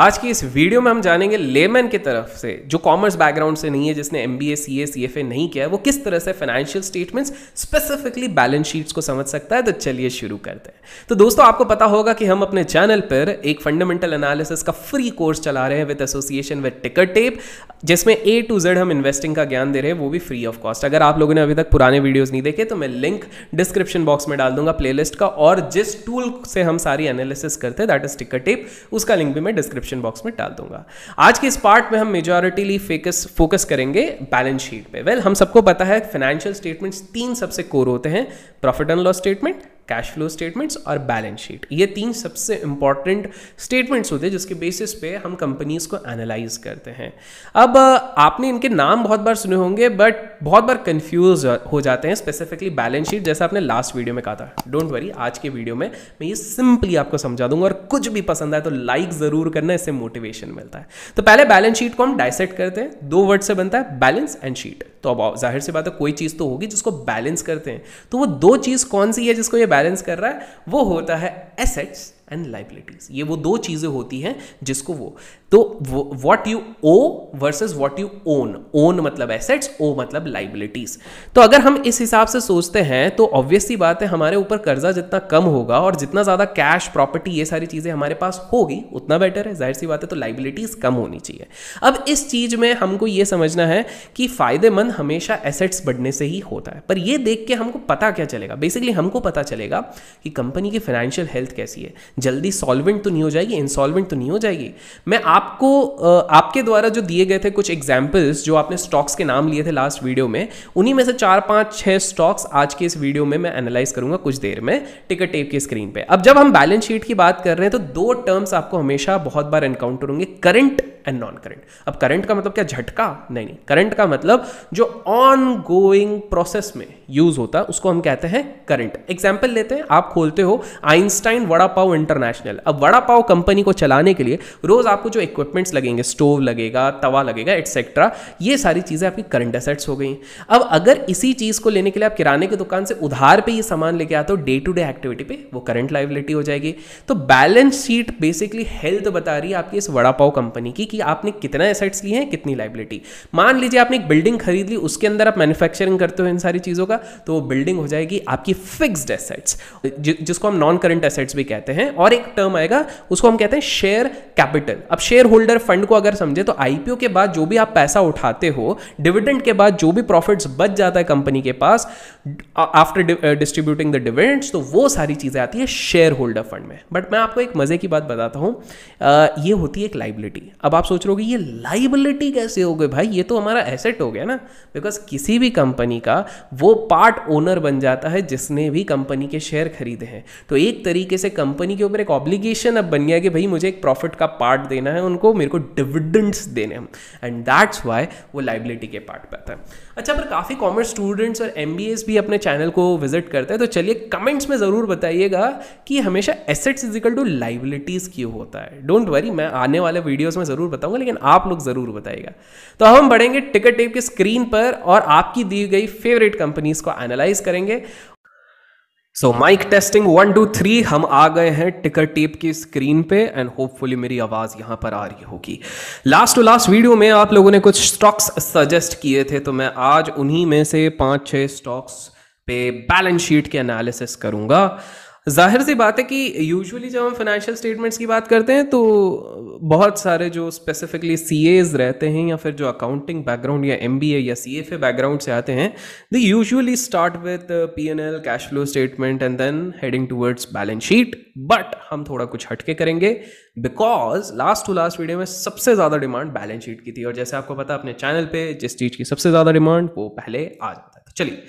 आज की इस वीडियो में हम जानेंगे लेमैन की तरफ से जो कॉमर्स बैकग्राउंड से नहीं है जिसने M B A C A C F A नहीं किया है वो किस तरह से financial statements specifically balance sheets को समझ सकता है तो चलिए शुरू करते हैं तो दोस्तों आपको पता होगा कि हम अपने चैनल पर एक फंडामेंटल एनालिसिस का फ्री कोर्स चला रहे हैं with association with Tickertape जिसमें ए टू जेड हम इन्वेस्टिंग का ज्ञान दे रहे हैं वो भी फ्री ऑफ कॉस्ट अगर आप लोगों ने अभी तक पुराने वीडियोज नहीं देखे तो मैं लिंक डिस्क्रिप्शन बॉक्स में डाल दूंगा प्लेलिस्ट का और जिस टूल से हम सारी एनालिसिस करते हैं दैट इज टिकट टेप उसका लिंक भी मैं डिस्क्रिप्शन डिस्क्रिप्शन बॉक्स में डाल दूंगा आज के इस पार्ट में हम मेजोरिटीली फोकस फोकस करेंगे बैलेंस शीट पे वेल well, हम सबको पता है फाइनेंशियल स्टेटमेंट्स तीन सबसे कोर होते हैं profit and loss statement cash flow statements और बैलेंस शीट ये तीन सबसे इंपॉर्टेंट स्टेटमेंट्स होते हैं जिसके बेसिस पे हम कंपनीज को एनालाइज करते हैं अब आपने इनके नाम बहुत बार सुने होंगे बट बहुत बार कंफ्यूज हो जाते हैं स्पेसिफिकली बैलेंस शीट जैसा आपने लास्ट वीडियो में कहा था डोंट वरी आज के वीडियो में मैं ये सिंपली आपको समझा दूंगा और कुछ भी पसंद आए तो लाइक ज़रूर करना इससे मोटिवेशन मिलता है तो पहले बैलेंस शीट को हम डायसेट करते हैं दो वर्ड से बनता है बैलेंस एंड शीट तो अब जाहिर सी बात है कोई चीज़ तो होगी जिसको बैलेंस करते हैं तो वो दो चीज़ कौन सी है जिसको ये बैलेंस कर रहा है वो होता है एसेट्स एंड लाइबिलिटीज ये वो दो चीज़ें होती हैं जिसको वो तो what you owe versus what you own own मतलब एसेट्स ओ मतलब लाइबिलिटीज तो अगर हम इस हिसाब से सोचते हैं तो ऑब्वियसली बात है हमारे ऊपर कर्जा जितना कम होगा और जितना ज़्यादा कैश प्रॉपर्टी ये सारी चीज़ें हमारे पास होगी उतना बेटर है जाहिर सी बात है तो लाइबिलिटीज़ कम होनी चाहिए अब इस चीज़ में हमको ये समझना है कि फ़ायदेमंद हमेशा एसेट्स बढ़ने से ही होता है पर यह देख के हमको पता क्या चलेगा बेसिकली हमको पता चलेगा कि कंपनी की फाइनेंशियल हेल्थ कैसी है जल्दी सॉल्वेंट तो नहीं हो जाएगी इंसॉल्वेंट तो नहीं हो जाएगी मैं आपको आपके द्वारा जो दिए गए थे कुछ एग्जाम्पल्स जो आपने स्टॉक्स के नाम लिए थे लास्ट वीडियो में उन्हीं में से चार पांच छह स्टॉक्स आज के इस वीडियो में मैं एनालाइज करूंगा कुछ देर में टिकट टेप की स्क्रीन पर अब जब हम बैलेंस शीट की बात कर रहे हैं तो दो टर्म्स आपको हमेशा बहुत बार एनकाउंटर होंगे करंट एंड नॉन करंट अब करंट का मतलब क्या झटका नहीं नहीं करंट का मतलब जो ऑन गोइंग प्रोसेस में यूज होता है उसको हम कहते हैं करंट एग्जाम्पल लेते हैं आप खोलते हो Einstein vada pav inter international अब वड़ा पाव कंपनी को चलाने के लिए रोज़ आपको जो इक्विपमेंट्स लगेंगे स्टोव लगेगा तवा लगेगा एटसेट्रा ये सारी चीज़ें आपकी करंट असेट्स हो गई अब अगर इसी चीज़ को लेने के लिए आप किराने की दुकान से उधार पर यह सामान लेके आते हो डे टू डे एक्टिविटी पे वो करंट लाइबिलिटी हो जाएगी तो बैलेंस शीट बेसिकली हेल्थ बता रही है आपकी इस वड़ा पाव कंपनी की कि आपने कितना एसेट्स लिए हैं कितनी लाइबिलिटी मान लीजिए आपने एक बिल्डिंग खरीद ली उसके अंदर आप मैन्युफैक्चरिंग करते हो इन सारी चीज़ों का तो वो बिल्डिंग हो जाएगी आपकी फिक्स्ड एसेट्स जिसको हम नॉन करंट एसेट्स भी कहते हैं और एक टर्म आएगा उसको हम कहते हैं शेयर कैपिटल अब शेयर होल्डर फंड को अगर समझे तो आईपीओ के बाद जो भी आप पैसा उठाते हो डिविडेंड के बाद जो भी प्रॉफिट्स बच जाता है कंपनी के पास आफ्टर डिस्ट्रीब्यूटिंग द डिविडेंड्स तो वो सारी चीज़ें आती है शेयर होल्डर फंड में बट मैं आपको एक मज़े की बात बताता हूं ये होती है एक लाइबिलिटी अब आप सोच रहे हो ये लाइबिलिटी कैसे हो गए भाई ये तो हमारा एसेट हो गया ना बिकॉज किसी भी कंपनी का वो पार्ट ओनर बन जाता है जिसने भी कंपनी के शेयर खरीदे हैं तो एक तरीके से कंपनी उनके ऊपर एक ऑब्लिगेशन अब बन गया कि भाई मुझे एक प्रॉफिट का पार्ट देना है उनको मेरे को डिविडेंड्स देने हैं एंड दैट्स वाई वो लाइबिलिटी के पार्ट पर आता है अच्छा पर काफ़ी कॉमर्स स्टूडेंट्स और एम भी अपने चैनल को विजिट करते हैं तो चलिए कमेंट्स में ज़रूर बताइएगा कि हमेशा एसेट्स इजिकल टू लाइबिलिटीज़ क्यों होता है डोंट वरी मैं आने वाले वीडियोज़ में ज़रूर बताऊँगा लेकिन आप लोग ज़रूर बताइएगा तो हम बढ़ेंगे टिकट टेप के स्क्रीन पर और आपकी दी गई फेवरेट कंपनीज़ को एनालाइज करेंगे so mike testing one two three हम आ गए हैं टिकर टेप की स्क्रीन पे एंड होपफुली मेरी आवाज़ यहां पर आ रही होगी लास्ट टू लास्ट वीडियो में आप लोगों ने कुछ स्टॉक्स सजेस्ट किए थे तो मैं आज उन्हीं में से पांच छह स्टॉक्स पे बैलेंस शीट के एनालिसिस करूंगा जाहिर सी बात है कि यूजुअली जब हम फाइनेंशियल स्टेटमेंट्स की बात करते हैं तो बहुत सारे जो स्पेसिफिकली सी रहते हैं या फिर जो अकाउंटिंग बैकग्राउंड या एम या सी एफ बैकग्राउंड से आते हैं they usually start with P N L cash flow statement and then heading towards balance sheet but हम थोड़ा कुछ हटके करेंगे because last to last video में सबसे ज़्यादा डिमांड बैलेंस शीट की थी और जैसे आपको पता अपने चैनल पर जिस चीज़ की सबसे ज़्यादा डिमांड वो पहले आ जाता है चलिए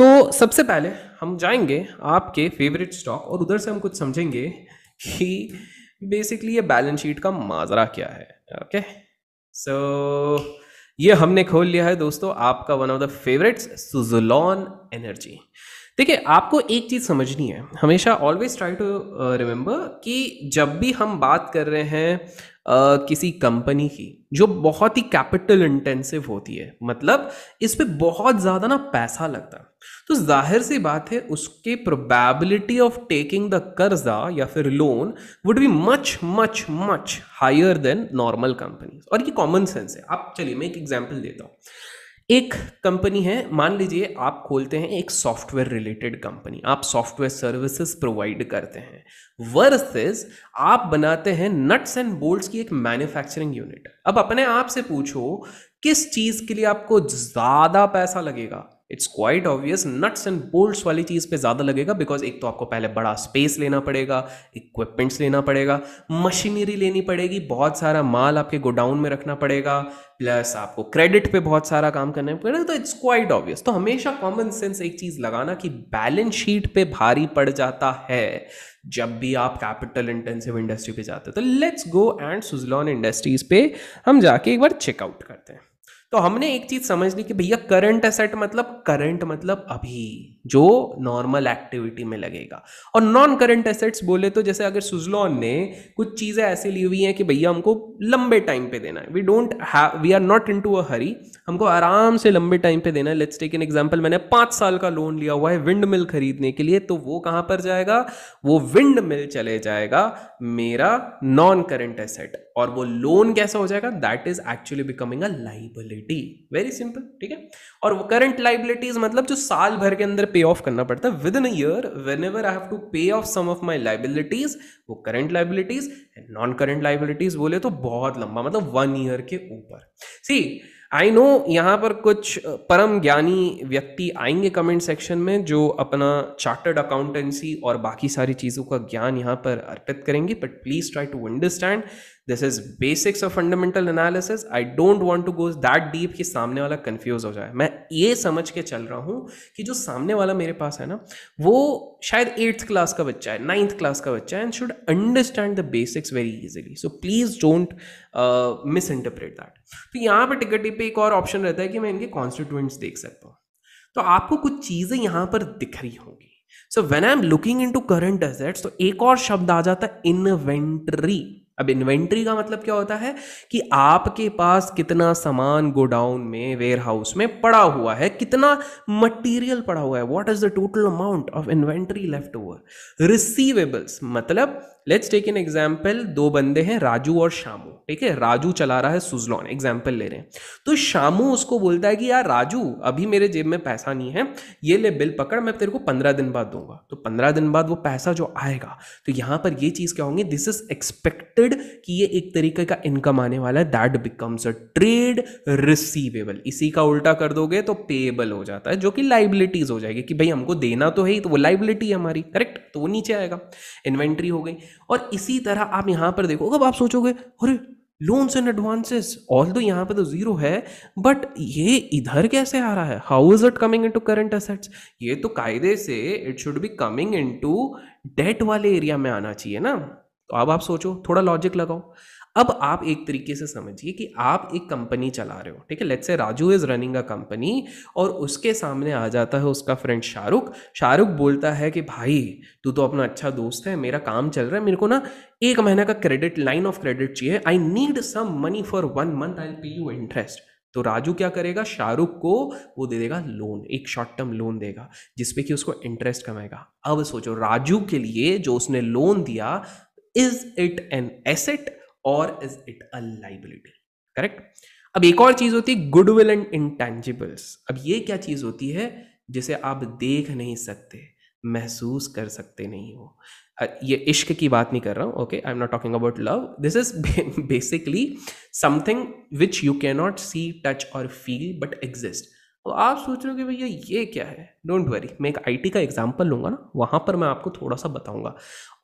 तो सबसे पहले हम जाएंगे आपके फेवरेट स्टॉक और उधर से हम कुछ समझेंगे कि बेसिकली ये बैलेंस शीट का माजरा क्या है ओके सो so, ये हमने खोल लिया है दोस्तों आपका one of the favourites Suzlon energy देखिए आपको एक चीज़ समझनी है हमेशा ऑलवेज ट्राई टू रिमेंबर कि जब भी हम बात कर रहे हैं Uh, किसी कंपनी की जो बहुत ही कैपिटल इंटेंसिव होती है मतलब इस पर बहुत ज़्यादा ना पैसा लगता है तो जाहिर सी बात है उसके प्रोबेबिलिटी ऑफ टेकिंग द कर्जा या फिर loan would be much much much higher than normal companies और ये कॉमन सेंस है आप चलिए मैं एक एग्जाम्पल देता हूँ एक कंपनी है मान लीजिए आप खोलते हैं एक सॉफ्टवेयर रिलेटेड कंपनी आप सॉफ्टवेयर सर्विसेज प्रोवाइड करते हैं वर्सेस आप बनाते हैं नट्स एंड बोल्ट्स की एक मैन्युफैक्चरिंग यूनिट अब अपने आप से पूछो किस चीज़ के लिए आपको ज़्यादा पैसा लगेगा it's quite obvious nuts and bolts वाली चीज़ पे ज़्यादा लगेगा बिकॉज एक तो आपको पहले बड़ा स्पेस लेना पड़ेगा इक्विपमेंट्स लेना पड़ेगा मशीनरी लेनी पड़ेगी बहुत सारा माल आपके गोडाउन में रखना पड़ेगा प्लस आपको क्रेडिट पे बहुत सारा काम करना पड़ेगा तो इट्स क्वाइट ऑब्वियस तो हमेशा कॉमन सेंस एक चीज़ लगाना कि बैलेंस शीट पे भारी पड़ जाता है जब भी आप कैपिटल इंटेंसिव इंडस्ट्री पे जाते हो तो let's go and Suzlon industries पे हम जाके एक बार चेकआउट करते हैं तो हमने एक चीज समझ ली कि भैया करंट असेट मतलब करंट मतलब अभी जो नॉर्मल एक्टिविटी में लगेगा और नॉन करंट एसेट्स बोले तो जैसे अगर सुजलॉन ने कुछ चीजें ऐसे ली हुई हैं कि भैया हमको लंबे टाइम पे देना है we don't have we are not in to a hurry हमको आराम से लंबे टाइम पे देना है लेट्स टेक एन एग्जाम्पल मैंने पांच साल का लोन लिया हुआ है विंड मिल खरीदने के लिए तो वो कहां पर जाएगा वो विंड मिल चले जाएगा मेरा नॉन करंट एसेट और वो लोन कैसा हो जाएगा that is actually becoming a liability liability very simple ठीक है और वो करंट लाइबिलिटीज मतलब जो साल भर के अंदर पे ऑफ करना पड़ता है within year whenever I have to pay off some of my liabilities वो current liabilities and non current liabilities बोले तो बहुत लंबा मतलब वन ईयर के ऊपर सी आई नो यहाँ पर कुछ परम ज्ञानी व्यक्ति आएंगे कमेंट सेक्शन में जो अपना चार्टर्ड अकाउंटेंसी और बाकी सारी चीज़ों का ज्ञान यहाँ पर अर्पित करेंगे but please try to understand this is basics of fundamental analysis I don't want to go that deep कि सामने वाला कन्फ्यूज हो जाए मैं ये समझ के चल रहा हूँ कि जो सामने वाला मेरे पास है ना वो शायद एट्थ क्लास का बच्चा है नाइन्थ क्लास का बच्चा है and should understand the basics very easily so please don't misinterpret that तो यहाँ पर टिकट पे एक और ऑप्शन रहता है कि मैं इनके कॉन्स्टिट्यूंट्स देख सकता हूँ तो आपको कुछ चीज़ें यहाँ पर दिख रही होंगी so when I am looking into current assets तो एक और शब्द आ जाता है इन्वेंट्री अब इन्वेंट्री का मतलब क्या होता है कि आपके पास कितना सामान गोडाउन में वेयर हाउस में पड़ा हुआ है कितना मटेरियल पड़ा हुआ है what is the total amount of inventory left over receivables मतलब लेट्स टेक एन एग्जाम्पल दो बंदे हैं राजू और शामू ठीक है राजू चला रहा है सुजलॉन एग्जाम्पल ले रहे हैं तो शामू उसको बोलता है कि यार राजू अभी मेरे जेब में पैसा नहीं है ये ले बिल पकड़ मैं तेरे को पंद्रह दिन बाद दूंगा तो पंद्रह दिन बाद वो पैसा जो आएगा तो यहां पर ये चीज क्या होंगी दिस इज एक्सपेक्टेड ट्रेड कि ये एक तरीके का इनकम आने वाला है that becomes a trade receivable इसी का उल्टा कर दोगे तो पेएबल हो जाता है जो कि लाइबिलिटीज हो जाएगी कि भाई हमको देना तो है ही तो वो लाइबिलिटी है हमारी करेक्ट तो वो नीचे आएगा इन्वेंट्री हो गई और इसी तरह आप यहां पर देखो अब आप सोचोगे अरे लोन्स एंड एडवांसेस ऑल दो यहाँ पे तो जीरो है बट ये इधर कैसे आ रहा है how is it coming into current assets ये तो कायदे से it should be coming into debt वाले एरिया में आना चाहिए ना तो अब आप सोचो थोड़ा लॉजिक लगाओ अब आप एक तरीके से समझिए कि आप एक कंपनी चला रहे हो ठीक है let's say Raju is running a company और उसके सामने आ जाता है उसका फ्रेंड शाहरुख शाहरुख बोलता है कि भाई तू तो अपना अच्छा दोस्त है मेरा काम चल रहा है मेरे को ना एक महीना का क्रेडिट लाइन ऑफ क्रेडिट चाहिए I need some money for one month I pay you interest तो राजू क्या करेगा शाहरुख को वो दे देगा लोन एक शॉर्ट टर्म लोन देगा जिसपे कि उसको इंटरेस्ट कमाएगा अब सोचो राजू के लिए जो उसने लोन दिया इज इट एन एसेट और is it a liability correct अब एक और चीज होती है गुडविल एंड इंटेंजिबल्स अब ये क्या चीज होती है जिसे आप देख नहीं सकते महसूस कर सकते नहीं हो ये इश्क की बात नहीं कर रहा हूं okay I am not talking about love this is basically something which you can not see touch और फील बट एग्जिस्ट तो आप सोच रहे हो कि भैया ये क्या है डोंट वरी मैं एक आईटी का एग्जांपल लूंगा ना वहाँ पर मैं आपको थोड़ा सा बताऊँगा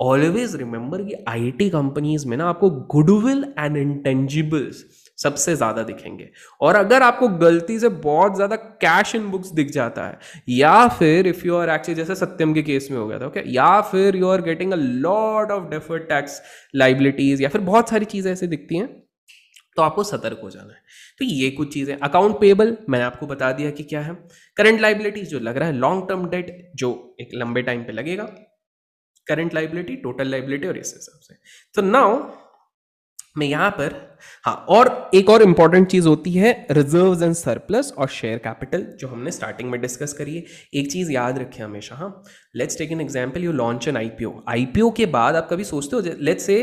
ऑलवेज रिमेंबर कि आईटी कंपनीज में ना आपको गुडविल एंड इंटेंजिबल्स सबसे ज़्यादा दिखेंगे और अगर आपको गलती से बहुत ज़्यादा कैश इन बुक्स दिख जाता है या फिर इफ़ यू आर एक्चुअली जैसे सत्यम के केस में हो गया था ओके या फिर you are getting a lot of deferred tax liabilities या फिर बहुत सारी चीज़ें ऐसी दिखती हैं तो आपको सतर्क हो जाना है तो ये कुछ चीज़ें अकाउंट पेबल मैंने आपको बता दिया कि क्या है करंट लाइबिलिटीज जो लग रहा है लॉन्ग टर्म डेट जो एक लंबे टाइम पे लगेगा करंट लाइबिलिटी टोटल लाइबिलिटी और इस हिसाब से तो नाउ मैं यहां पर हाँ और एक और इंपॉर्टेंट चीज़ होती है रिजर्व एंड सरप्लस और शेयर कैपिटल जो हमने स्टार्टिंग में डिस्कस करी है एक चीज़ याद रखें हमेशा हाँ let's take an example you launch an IPO IPO के बाद आप कभी सोचते हो लेट्स से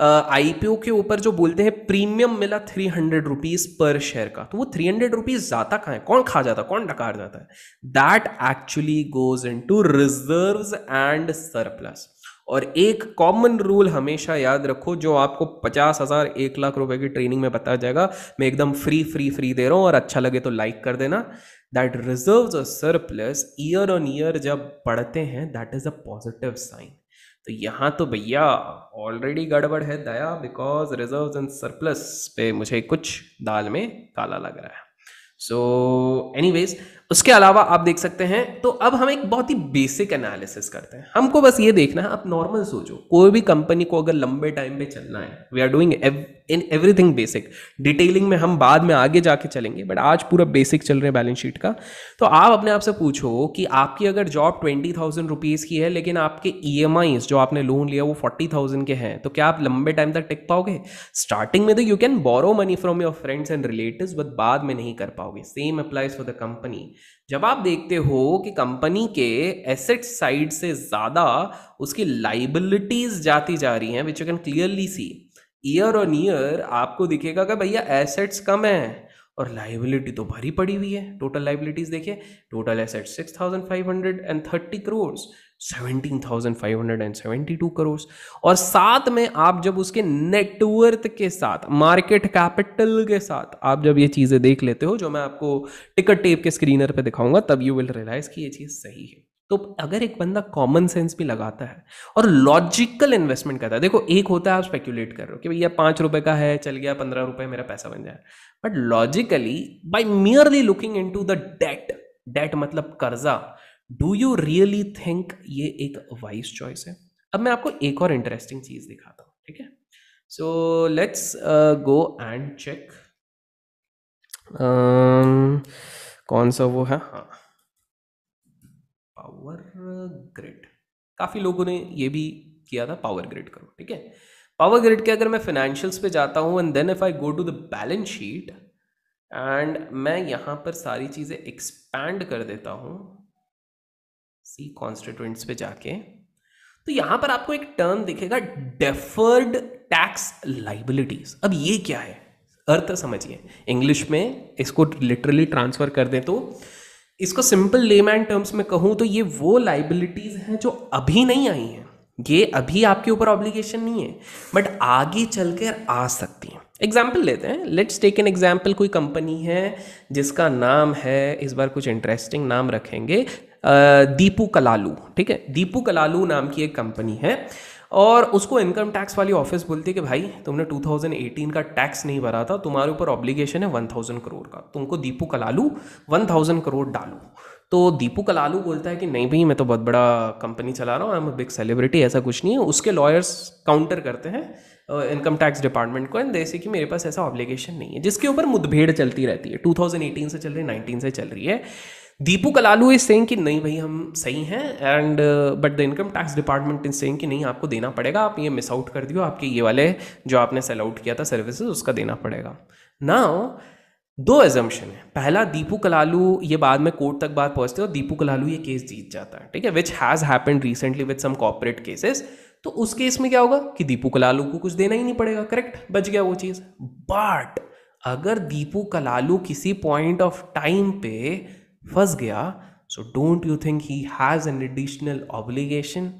आईपीओ के ऊपर जो बोलते हैं प्रीमियम मिला three hundred rupees per share का तो वो थ्री हंड्रेड रुपीज जाता कहा है कौन खा जाता कौन डकार जाता है that actually goes into reserve and surplus और एक कॉमन रूल हमेशा याद रखो जो आपको पचास हजार एक लाख रुपए की ट्रेनिंग में बताया जाएगा मैं एकदम फ्री फ्री फ्री दे रहा हूँ और अच्छा लगे तो लाइक कर देना that reserve surplus year on year जब बढ़ते हैं that is a positive sign तो यहाँ तो भैया ऑलरेडी गड़बड़ है दया बिकॉज रिजर्व एंड सरप्लस पे मुझे कुछ दाल में काला लग रहा है सो एनी उसके अलावा आप देख सकते हैं तो अब हम एक बहुत ही बेसिक एनालिसिस करते हैं हमको बस ये देखना है आप नॉर्मल सोचो कोई भी कंपनी को अगर लंबे टाइम पे चलना है we are doing in everything basic detailing में हम बाद में आगे जाके चलेंगे बट आज पूरा बेसिक चल रहे हैं बैलेंस शीट का तो आप अपने आप से पूछो कि आपकी अगर जॉब ट्वेंटी थाउजेंड रुपीज़ की है लेकिन आपके ई e जो आपने लोन लिया वो फोर्टी थाउजेंड के हैं तो क्या आप लंबे टाइम तक टिक पाओगे स्टार्टिंग में तो you can borrow money from your friends and relative but बाद में नहीं कर पाओगे same applies for the company जब आप देखते हो कि कंपनी के एसेट साइड से ज़्यादा उसकी लाइबिलिटीज जाती जा रही हैं which you can clearly see year on year आपको दिखेगा कि भैया एसेट्स कम है और लाइबिलिटी तो भरी पड़ी हुई है टोटल लाइबिलिटीज देखिए total asset six thousand five hundred and thirty crore 17,572 crore और साथ में आप जब उसके नेटवर्थ के साथ मार्केट कैपिटल के साथ आप जब ये चीज़ें देख लेते हो जो मैं आपको टिकट टेप के स्क्रीनर पे दिखाऊंगा तब यू विल रियलाइज कि ये चीज़ सही है तो अगर एक बंदा कॉमन सेंस भी लगाता है और लॉजिकल इन्वेस्टमेंट करता है देखो एक होता है आप स्पेक्यूलेट कर रहे हो कि भैया पांच रुपए का है चल गया पंद्रह रुपए मेरा पैसा बन जाए but logically by merely looking into the debt debt मतलब कर्जा डू यू रियली थिंक ये एक वाइज चॉइस है अब मैं आपको एक और इंटरेस्टिंग चीज़ दिखाता हूँ ठीक है so let's go and check कौन सा वो है हाँ पावर ग्रिड काफ़ी लोगों ने ये भी किया था पावर ग्रिड करो ठीक है पावर ग्रिड के अगर मैं फाइनेंशियल्स पे जाता हूँ and then if I go to the balance sheet and मैं यहाँ पर सारी चीज़ें एक्सपैंड कर देता हूँ सी कॉन्स्टिट्यूंट्स पे जाके तो यहां पर आपको एक टर्म दिखेगा डेफर्ड टैक्स लाइबिलिटीज अब ये क्या है अर्थ समझिए इंग्लिश में इसको लिटरली ट्रांसफर कर दें तो इसको सिंपल लेमैन टर्म्स में कहूं तो ये वो लाइबिलिटीज़ हैं जो अभी नहीं आई हैं ये अभी आपके ऊपर ऑब्लिगेशन नहीं है बट आगे चल कर आ सकती हैं एग्जाम्पल लेते हैं लेट्स टेक एन एग्जाम्पल कोई कंपनी है जिसका नाम है इस बार कुछ इंटरेस्टिंग नाम रखेंगे दीपू कलालू ठीक है दीपू कलालू नाम की एक कंपनी है और उसको इनकम टैक्स वाली ऑफिस बोलती है कि भाई तुमने 2018 का टैक्स नहीं भरा था तुम्हारे ऊपर ऑब्लिगेशन है 1000 करोड़ का तुमको दीपू कलालू 1000 करोड़ डालो तो दीपू कलालू बोलता है कि नहीं भाई मैं तो बहुत बड़ा कंपनी चला रहा हूँ आई एम बिग सेलिब्रिटी ऐसा कुछ नहीं है उसके लॉयर्स काउंटर करते हैं इनकम टैक्स डिपार्टमेंट को एंड जैसे कि मेरे पास ऐसा ऑब्लिगेशन नहीं है जिसके ऊपर मुठभेड़ चलती रहती है 2018 से चल रही है 19 से चल रही है दीपू कलालू इज सेइंग कि नहीं भाई हम सही हैं and but the income tax department is saying कि नहीं आपको देना पड़ेगा आप ये मिस आउट कर दियो आपके ये वाले जो आपने सेल आउट किया था सर्विसेज उसका देना पड़ेगा नाउ दो एजम्पन है पहला दीपू कलालू ये बाद में कोर्ट तक बात पहुंचते हैं और दीपू कलालू ये केस जीत जाता है ठीक है which has happen recently with some corporate cases तो उस केस में क्या होगा कि दीपू कलालू को कुछ देना ही नहीं पड़ेगा करेक्ट बच गया वो चीज़ बट अगर दीपू कलालू किसी पॉइंट ऑफ टाइम पे फंस गया so don't you think he has an additional obligation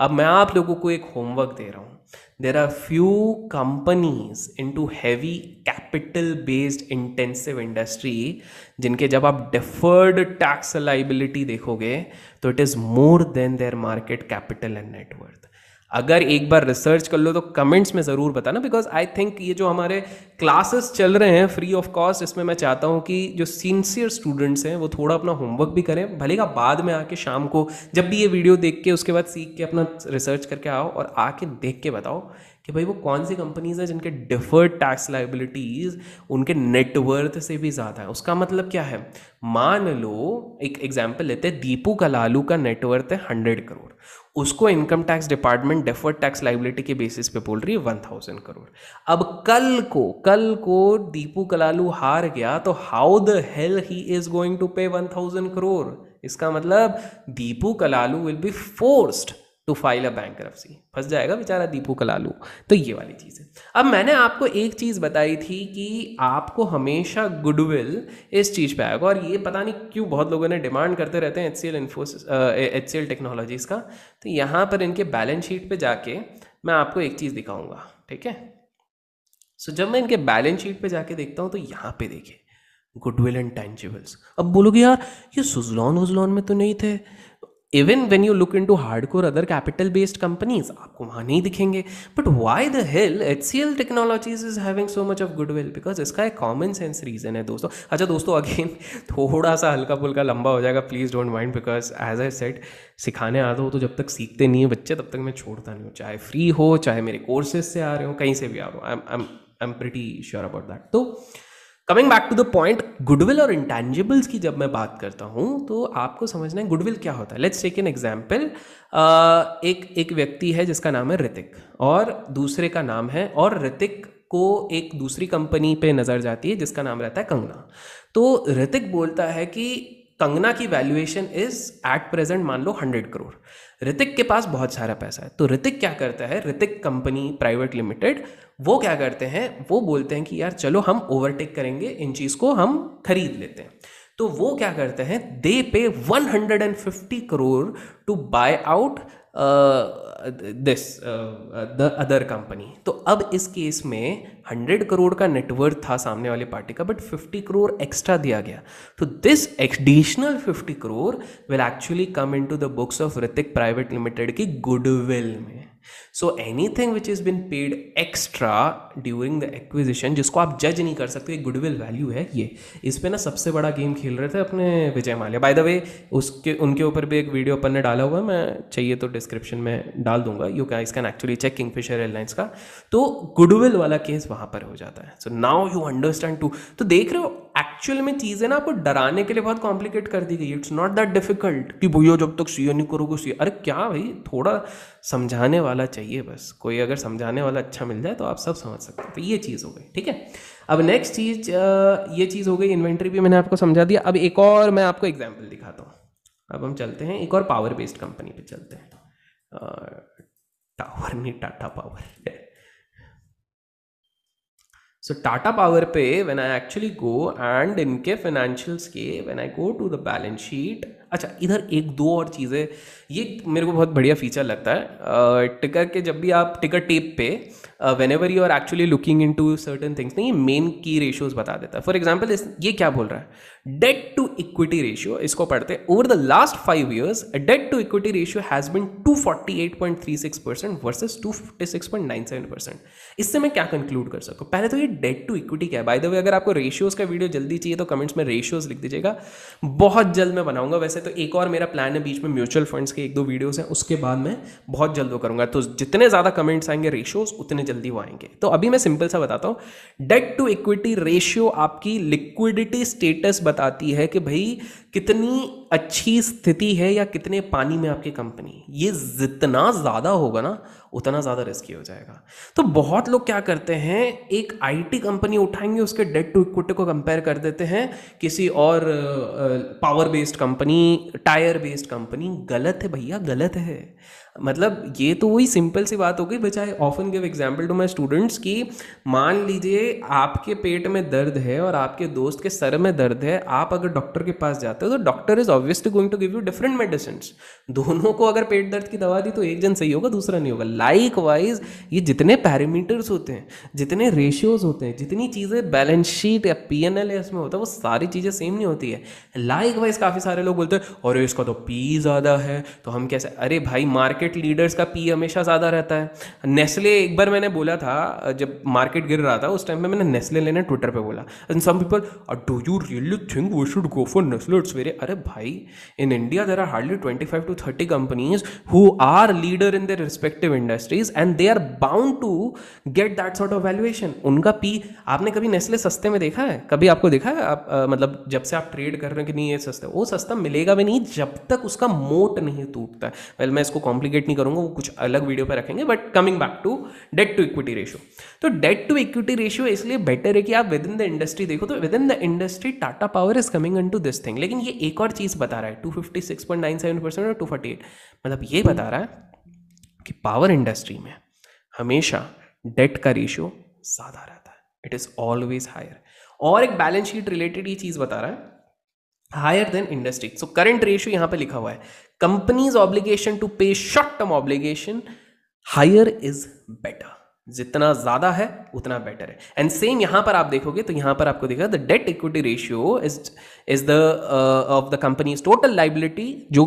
अब मैं आप लोगों को एक होमवर्क दे रहा हूँ there are few companies into heavy capital based intensive industry जिनके जब आप डिफर्ड टैक्स लाइबिलिटी देखोगे तो it is more than their market capital and net worth अगर एक बार रिसर्च कर लो तो कमेंट्स में ज़रूर बताना बिकॉज आई थिंक ये जो हमारे क्लासेस चल रहे हैं फ्री ऑफ कॉस्ट इसमें मैं चाहता हूँ कि जो सीनसियर स्टूडेंट्स हैं वो थोड़ा अपना होमवर्क भी करें भले का बाद में आके शाम को जब भी ये वीडियो देख के उसके बाद सीख के अपना रिसर्च करके आओ और आके देख के बताओ कि भाई वो कौन सी कंपनीज है जिनके डिफर्ड टैक्स लाइबिलिटीज़ उनके नेटवर्थ से भी ज़्यादा है उसका मतलब क्या है मान लो एक एग्जाम्पल लेते हैं दीपू कलालू का नेटवर्थ है हंड्रेड करोड़ उसको income tax department deferred tax liability के बेसिस पे बोल रही है वन थाउजेंड करोड़ अब कल को कल को दीपू कलालू हार गया तो how the hell he is going to pay one thousand crore इसका मतलब Deepu Kalalu will be forced to file a bank फंस जाएगा बेचारा दीपू कलालू तो ये वाली चीज़ है अब मैंने आपको एक चीज़ बताई थी कि आपको हमेशा गुडविल इस चीज़ पे आएगा और ये पता नहीं क्यों बहुत लोगों ने डिमांड करते रहते हैं H C L Infosys H C L technologies का तो यहाँ पर इनके बैलेंस शीट पर जाके मैं आपको एक चीज़ दिखाऊँगा ठीक है सो जब मैं इनके बैलेंस शीट पर जाके देखता हूँ तो यहाँ पर देखे गुडविल एंड टेंजिबल्स अब बोलोगे यार ये सुजलॉन उजलॉन में तो नहीं थे even when you look into hard core other capital based companies आपको वहाँ नहीं दिखेंगे but why the hill H C L technologies is having so much of goodwill because इसका एक कॉमन सेंस रीजन है दोस्तों अच्छा दोस्तों अगेन थोड़ा सा हल्का फुल्का लंबा हो जाएगा please don't mind because as I set सिखाने आ हो तो जब तक सीखते नहीं है बच्चे तब तक मैं छोड़ता नहीं हूँ चाहे फ्री हो चाहे मेरे कोर्सेज से आ रहे हो कहीं से भी आ रहे हो I am I am pretty sure about that तो coming back to the point goodwill और इंटेंजिबल्स की जब मैं बात करता हूँ तो आपको समझना है गुडविल क्या होता है लेट्स टेक एन एग्जाम्पल एक एक व्यक्ति है जिसका नाम है ऋतिक और दूसरे का नाम है और ऋतिक को एक दूसरी कंपनी पे नज़र जाती है जिसका नाम रहता है कंगना तो ऋतिक बोलता है कि कंगना की वैल्यूएशन इज एट प्रेजेंट मान लो हंड्रेड करोड़ ऋतिक के पास बहुत सारा पैसा है तो ऋतिक क्या करता है ऋतिक कंपनी प्राइवेट लिमिटेड वो क्या करते हैं वो बोलते हैं कि यार चलो हम ओवरटेक करेंगे इन चीज़ को हम खरीद लेते हैं तो वो क्या करते हैं they pay one hundred and fifty crore to buy out this the other company तो अब इस केस में हंड्रेड करोड़ का नेटवर्थ था सामने वाली पार्टी का बट फिफ्टी करोड़ एक्स्ट्रा दिया गया तो this additional fifty crore will actually come into the books of Hrithik private limited की गुडविल में so anything which is been paid extra during the acquisition जिसको आप जज नहीं कर सकते गुडविल वैल्यू है ये इस पर ना सबसे बड़ा गेम खेल रहे थे अपने Vijay Mallya by the way उसके उनके ऊपर भी एक वीडियो अपन ने डाला हुआ है मैं चाहिए तो डिस्क्रिप्शन में डाल दूंगा you can can actually check Kingfisher airlines का तो गुडविल वाला केस वहाँ पर हो जाता है so now you understand to तो देख रहे हो एक्चुअल में चीज़ें ना आपको डराने के लिए बहुत कॉम्प्लिकेट कर दी गई इट्स नॉट दैट डिफिकल्ट कि भैया जब तक सी नहीं करोगे सी अरे क्या भाई थोड़ा समझाने वाला चाहिए चाहिए बस कोई अगर समझाने वाला अच्छा मिल जाए तो आप सब समझ सकते हैं तो ये चीज़ हो गई ठीक है अब नेक्स्ट चीज़ ये चीज़ हो गई इन्वेंट्री भी मैंने आपको समझा दिया अब एक और मैं आपको एग्जाम्पल दिखाता हूँ अब हम चलते हैं एक और पावर बेस्ड कंपनी पे चलते हैं टावर नहीं Tata power so Tata power पे when I actually go and इनके फाइनेंशियल्स के when I go to the balance sheet अच्छा इधर एक दो और चीज़ें ये मेरे को बहुत बढ़िया फीचर लगता है टिकर के जब भी आप टिकर टेप पे whenever you are actually looking into certain things नहीं ये मेन की रेशियोज बता देता है फॉर एग्जाम्पल ये क्या बोल रहा है डेट टू इक्विटी रेशियो इसको पढ़ते हैं over the last five years debt to equity ratio has been 248.36 percent versus 256.97 percent इससे मैं क्या कंक्लूड कर सकता पहले तो ये डेट टू इक्विटी क्या है बाय द वे अगर आपको रेशियोज का वीडियो जल्दी चाहिए तो कमेंट्स में रेशियोज लिख दीजिएगा बहुत जल्द मैं बनाऊंगा वैसे तो एक और मेरा प्लान है बीच में म्यूचुअल फंड्स के एक दो वीडियोज हैं उसके बाद मैं बहुत जल्द वो करूंगा तो जितने ज़्यादा कमेंट्स आएंगे रेशियोज उतने जल्दी वो आएंगे तो अभी मैं सिंपल सा बताता हूँ डेट टू इक्विटी रेशियो आपकी लिक्विडिटी स्टेटस बताती है कि भाई कितनी अच्छी स्थिति है या कितने पानी में आपकी कंपनी ये जितना ज़्यादा होगा ना उतना ज़्यादा रिस्की हो जाएगा तो बहुत लोग क्या करते हैं एक आईटी कंपनी उठाएंगे उसके डेट टू इक्विटी को कंपेयर कर देते हैं किसी और power based company tyre based company गलत है भैया गलत है मतलब ये तो वही सिंपल सी बात हो गई बच I often give example to my students कि मान लीजिए आपके पेट में दर्द है और आपके दोस्त के सर में दर्द है आप अगर डॉक्टर के पास जाते हो तो doctor is obviously going to give you different medicine दोनों को अगर पेट दर्द की दवा दी तो एक जन सही होगा दूसरा नहीं होगा लाइक वाइज ये जितने पैरामीटर्स होते हैं जितने रेशियोज होते हैं जितनी चीज़ें बैलेंस शीट या पी एन एल इसमें होता है वो सारी चीज़ें सेम नहीं होती है लाइक वाइज काफ़ी सारे लोग बोलते हैं और इसका तो पी ज़्यादा है तो हम कैसे अरे भाई मार्केट लीडर्स का पी हमेशा ज़्यादा रहता है नेस्ले एक बार मैंने बोला था जब मार्केट गिर रहा था उस टाइम पर मैंने नेस्ले लेने ट्विटर पर बोला and some people do you really think we should go for Nestle it's very अरे भाई in India there are hardly twenty five to thirty companies who are leader in their respective industry industries and they are bound to get that sort of valuation उनका P आपने कभी Nestle सस्ते में देखा है कभी आपको देखा है आप आ, मतलब जब से आप ट्रेड कर रहे हो कि नहीं ये सस्ते वो सस्ता मिलेगा भी नहीं जब तक उसका मोट नहीं टूटता है वेल well, मैं इसको कॉम्प्लिकेट नहीं करूंगा वो कुछ अलग वीडियो पर रखेंगे but coming back to debt to equity ratio तो डेट टू इक्विटी रेशियो इसलिए बेटर है कि आप विद इन द इंडस्ट्री देखो तो within the industry Tata power is coming into this thing लेकिन ये एक और चीज़ बता रहा है two fifty six point nine seven percent और टू फोर्टी एट मतलब ये बता रहा है कि पावर इंडस्ट्री में हमेशा डेट का रेशियो ज़्यादा रहता है इट इज़ ऑलवेज हायर और एक बैलेंस शीट रिलेटेड ये चीज़ बता रहा है higher than industry so current ratio यहां पे लिखा हुआ है companies obligation to pay short term obligation higher is better जितना ज्यादा है उतना बेटर है एंड सेम यहां पर आप देखोगे तो यहां पर आपको देखा the debt equity ratio is is the of the companies total liability जो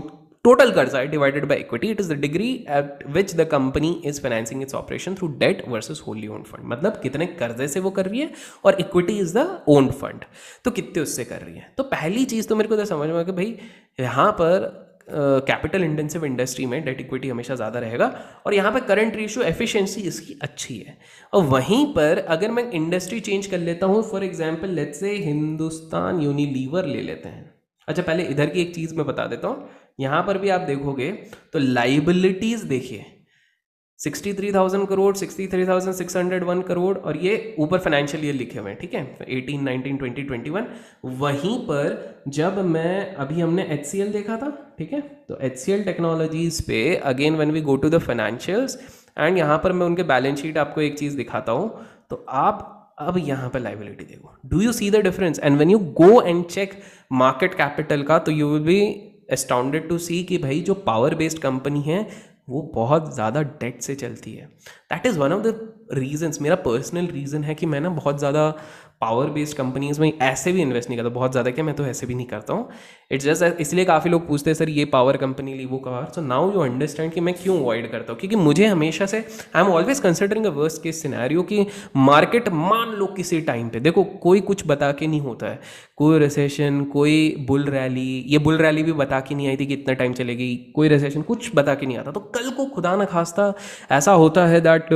कर्जा है divided by equity it is the degree at which the company is financing its operation through debt versus wholly owned fund मतलब कितने कर्जे से वो कर रही है और equity is the own fund तो कितने उससे कर रही है तो पहली चीज़ तो मेरे को तो समझ में आ कि भाई यहाँ पर कैपिटल इंटेंसिव इंडस्ट्री में डेट इक्विटी हमेशा ज़्यादा रहेगा और यहाँ पर करंट रेशियो एफिशिएंसी इसकी अच्छी है और वहीं पर अगर मैं इंडस्ट्री चेंज कर लेता हूँ फॉर एग्जाम्पल लेट से हिंदुस्तान यूनिलीवर ले लेते हैं अच्छा पहले इधर की एक चीज़ मैं बता देता हूँ यहां पर भी आप देखोगे तो लाइबिलिटीज देखिए 63,000 करोड़ 63,601 करोड़ और ये ऊपर फाइनेंशियल ईयर लिखे हुए हैं ठीक है 18, 19, 20, 21 वहीं पर जब मैं अभी हमने एच देखा था ठीक है तो एच टेक्नोलॉजीज पे again when we go to the financials and यहाँ पर मैं उनके बैलेंस शीट आपको एक चीज़ दिखाता हूँ तो आप अब यहाँ पर लाइबिलिटी देखो do you see the difference and when you go and check market capital का तो you will be astounded to see कि भाई जो पावर बेस्ड कंपनी है वो बहुत ज़्यादा डेट से चलती है that is one of the reasons मेरा पर्सनल रीज़न है कि मैं ना बहुत ज़्यादा पावर बेस्ड कंपनीज में ऐसे भी इन्वेस्ट नहीं करता बहुत ज़्यादा क्या मैं तो ऐसे भी नहीं करता हूँ इट्स जस्ट इसलिए काफ़ी लोग पूछते हैं सर ये पावर कंपनी ली वो cover so now you understand कि मैं क्यों अवॉइड करता हूँ क्योंकि मुझे हमेशा से I am always considering a worst case scenario कि मार्केट मान लो किसी टाइम पे देखो कोई कुछ बता के नहीं होता है कोई रिसेशन कोई बुल रैली ये बुल रैली भी बता के नहीं आई थी कि इतना टाइम चलेगी कोई रिसेशन कुछ बता के नहीं आता तो कल को खुदा ना खास्ता ऐसा होता है that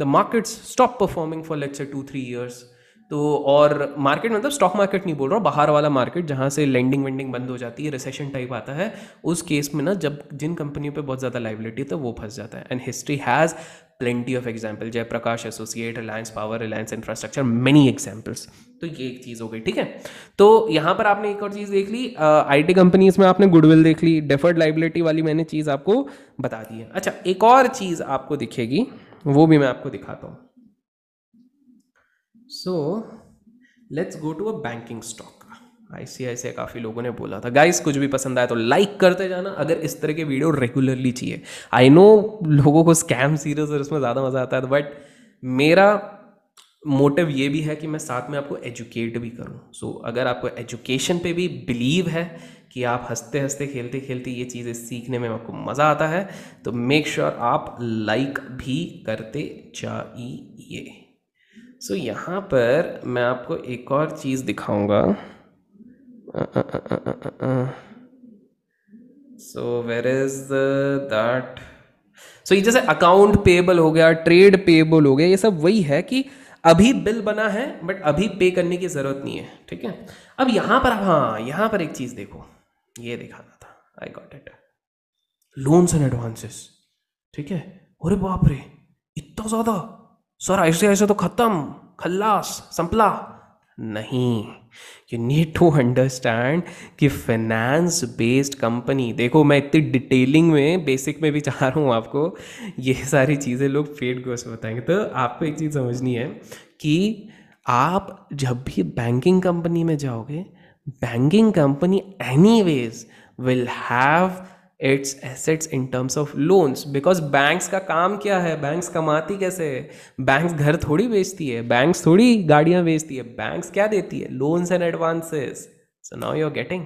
the markets stop performing for let's two three years तो और मार्केट मतलब स्टॉक मार्केट नहीं बोल रहा बाहर वाला मार्केट जहाँ से लैंडिंग वेंडिंग बंद हो जाती है रिसेशन टाइप आता है उस केस में ना जब जिन कंपनियों पे बहुत ज़्यादा लाइबिलिटी तो वो फंस जाता है and history has plenty of example Jaiprakash associate Reliance power Reliance infrastructure many examples तो ये एक चीज़ हो गई ठीक है तो यहाँ पर आपने एक और चीज़ देख ली आई टी कंपनीज में आपने गुडविल देख ली डेफर्ड लाइबिलिटी वाली मैंने चीज़ आपको बता दी है अच्छा एक और चीज़ आपको दिखेगी वो भी मैं आपको दिखाता हूँ so let's go to a banking stock ICICI काफ़ी लोगों ने बोला था गाइस कुछ भी पसंद आया तो लाइक करते जाना अगर इस तरह के वीडियो रेगुलरली चाहिए आई नो लोगों को स्कैम सीरियस और इसमें ज़्यादा मज़ा आता है बट मेरा मोटिव ये भी है कि मैं साथ में आपको एजुकेट भी करूं सो so, अगर आपको एजुकेशन पे भी बिलीव है कि आप हंसते हंसते खेलते खेलते ये चीज़ें सीखने में आपको मज़ा आता है तो मेक श्योर sure आप लाइक भी करते जाइए सो so, यहाँ पर मैं आपको एक और चीज़ दिखाऊंगा so where is that so ये जैसे अकाउंट पेबल हो गया ट्रेड पेबल हो गया ये सब वही है कि अभी बिल बना है बट अभी पे करने की ज़रूरत नहीं है ठीक है अब यहां पर हाँ यहां पर एक चीज़ देखो ये दिखाना था I got it loans and advances ठीक है अरे बाप रे इतना ज़्यादा सर ऐसे ऐसे तो खत्म खल्लास संपला नहीं यू नीड टू अंडरस्टैंड कि फाइनेंस बेस्ड कंपनी देखो मैं इतनी डिटेलिंग में बेसिक में भी चाह रहा हूँ आपको ये सारी चीज़ें लोग फेड कोर्स से बताएंगे तो आपको एक चीज़ समझनी है कि आप जब भी बैंकिंग कंपनी में जाओगे banking company any will have its assets in terms of loans because banks का काम क्या है बैंक्स कमाती कैसे है बैंक्स घर थोड़ी बेचती है बैंक्स थोड़ी गाड़ियाँ बेचती है बैंक्स क्या देती है loans and advances so now you are getting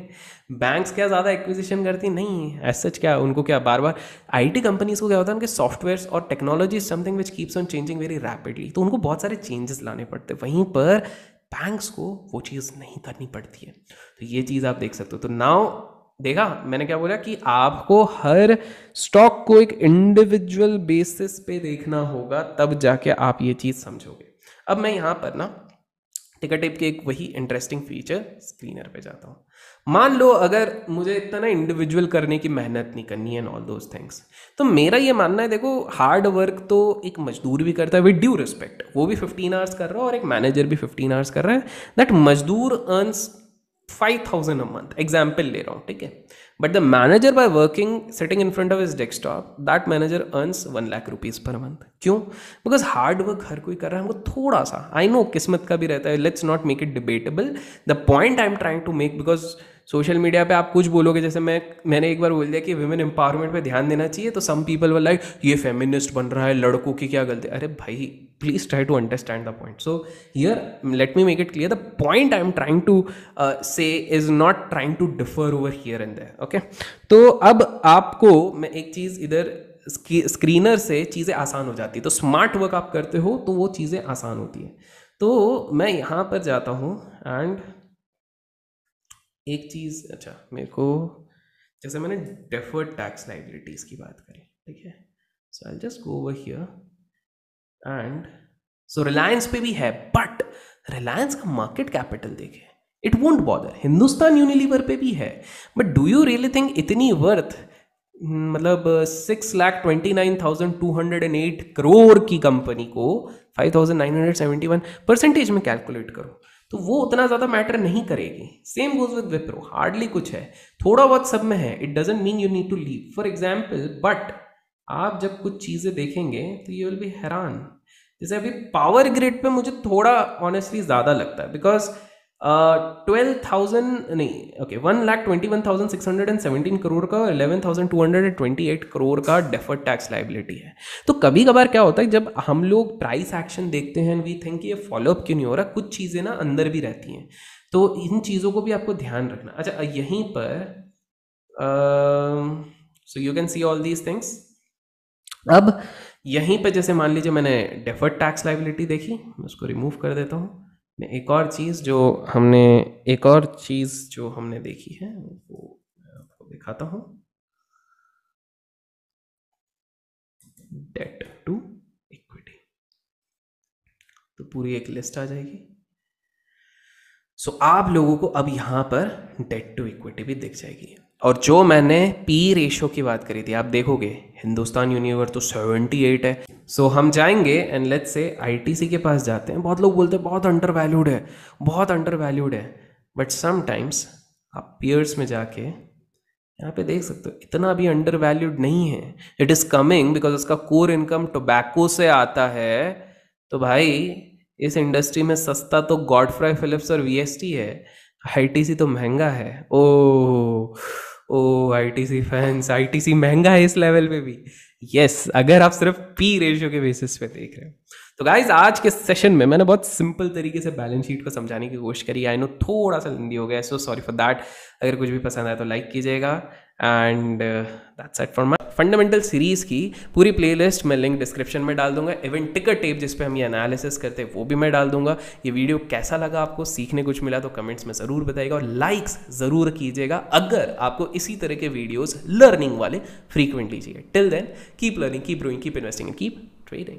banks क्या ज़्यादा एक्विजिशन करती नहीं एज सच क्या उनको क्या बार बार आई टी कंपनीज को क्या होता है उनके सॉफ्टवेयर और technology something which keeps on changing very rapidly तो उनको बहुत सारे चेंजेस लाने पड़ते वहीं पर बैंक्स को वो चीज़ नहीं करनी पड़ती है तो ये चीज़ आप देख सकते हो तो नाउ देखा मैंने क्या बोला कि आपको हर स्टॉक को एक इंडिविजुअल बेसिस पे देखना होगा तब जाके आप ये चीज़ समझोगे अब मैं यहां पर ना टिकट टिप के एक वही इंटरेस्टिंग फीचर स्क्रीनर पे जाता हूँ मान लो अगर मुझे इतना इंडिविजुअल करने की मेहनत नहीं करनी है ऑल दोज थिंग्स तो मेरा ये मानना है देखो हार्ड वर्क तो एक मजदूर भी करता है विद ड्यू रिस्पेक्ट वो भी 15 आवर्स कर रहा है और एक मैनेजर भी 15 आवर्स कर रहा है दैट मजदूर earns five thousand a month example ले रहा हूँ ठीक है but the manager by working sitting in front of is desktop that manager earns one lakh rupees per month क्यों बिकॉज हार्ड वर्क हर कोई कर रहा है हमको थोड़ा सा आई नो किस्मत का भी रहता है let's not make it debatable the point I am trying to make because social media पे आप कुछ बोलोगे जैसे मैं मैंने एक बार बोल दिया कि वुमेन एम्पावरमेंट पे ध्यान देना चाहिए तो सम पीपल वर लाइक ये फेमिनिस्ट बन रहा है लड़कों की क्या गलती अरे भाई please try to understand the point so here let me make it clear the point I am trying to say is not trying to differ over here and there okay तो अब आपको मैं एक चीज़ इधर स्क्रीनर से चीज़ें आसान हो जाती है तो स्मार्ट वर्क आप करते हो तो वो चीज़ें आसान होती है तो मैं यहाँ पर जाता हूँ एंड एक चीज़ अच्छा मेरे को जैसे मैंने डेफर्ड टैक्स लाइबिलिटीज़ की बात करी ठीक है so I just go over here and so Reliance पे भी है बट रिलायंस का मार्केट कैपिटल देखे it won't bother Hindustan Unilever पे भी है but do you really think इतनी वर्थ हम्म, मतलब six lakh twenty nine thousand two hundred and eight crore की कंपनी को five thousand nine hundred seventy one percentage में कैलकुलेट करो तो वो उतना ज़्यादा मैटर नहीं करेगी same goes with Wipro hardly कुछ है थोड़ा बहुत सब में है it doesn't mean you need to leave for example but आप जब कुछ चीज़ें देखेंगे तो यू विल बी हैरान जैसे अभी पावर ग्रिड पे मुझे थोड़ा ऑनेस्टली ज़्यादा लगता है बिकॉज ट्वेल्व थाउजेंड नहीं okay one lakh twenty one thousand six hundred and seventeen crore का और eleven thousand two hundred and twenty eight crore का डेफर्ड टैक्स लाइबिलिटी है तो कभी कभार क्या होता है जब हम लोग प्राइस एक्शन देखते हैं वी थिंक ये फॉलोअप क्यों नहीं हो रहा कुछ चीज़ें ना अंदर भी रहती हैं तो इन चीज़ों को भी आपको ध्यान रखना अच्छा यहीं पर so you can see all these things अब यहीं पर जैसे मान लीजिए मैंने डेफर्ड टैक्स लाइबिलिटी देखी मैं उसको रिमूव कर देता हूँ एक और चीज़ जो हमने एक और चीज़ जो हमने देखी है वो आपको दिखाता हूँ डेट टू इक्विटी तो पूरी एक लिस्ट आ जाएगी सो so, आप लोगों को अब यहाँ पर डेट टू इक्विटी भी दिख जाएगी और जो मैंने पी रेशो की बात करी थी आप देखोगे हिंदुस्तान यूनिवर तो 78 है सो so, हम जाएंगे एंड लेट्स से आईटीसी के पास जाते हैं बहुत लोग बोलते हैं बहुत अंडर वैल्यूड है बहुत अंडर वैल्यूड है बट समटाइम्स आप पियर्स में जाके यहाँ पे देख सकते हो इतना भी अंडर वैल्यूड नहीं है इट इज़ कमिंग बिकॉज उसका कोर इनकम टोबैको से आता है तो भाई इस इंडस्ट्री में सस्ता तो गॉडफ्राई फिलिप्स और वीएसटी है आईटीसी तो महंगा है ओ ओ आईटीसी फैंस आईटीसी महंगा है इस लेवल पे भी यस yes, अगर आप सिर्फ पी रेशियो के बेसिस पे देख रहे हैं तो गाइज आज के सेशन में मैंने बहुत सिंपल तरीके से बैलेंस शीट को समझाने की कोशिश करी आई नो थोड़ा सा लंदी हो गया सो सॉरी फॉर दैट अगर कुछ भी पसंद आया तो लाइक कीजिएगा and that's it for my fundamental series की पूरी प्लेलिस्ट मैं लिंक डिस्क्रिप्शन में डाल दूंगा इवन टिकट टेप जिस पे हम ये एनालिसिस करते हैं वो भी मैं डाल दूंगा ये वीडियो कैसा लगा आपको सीखने कुछ मिला तो कमेंट्स में ज़रूर बताइएगा और लाइक्स ज़रूर कीजिएगा अगर आपको इसी तरह के वीडियोज़ लर्निंग वाले फ्रीक्वेंटली चाहिए till then keep learning keep growing keep investing keep trading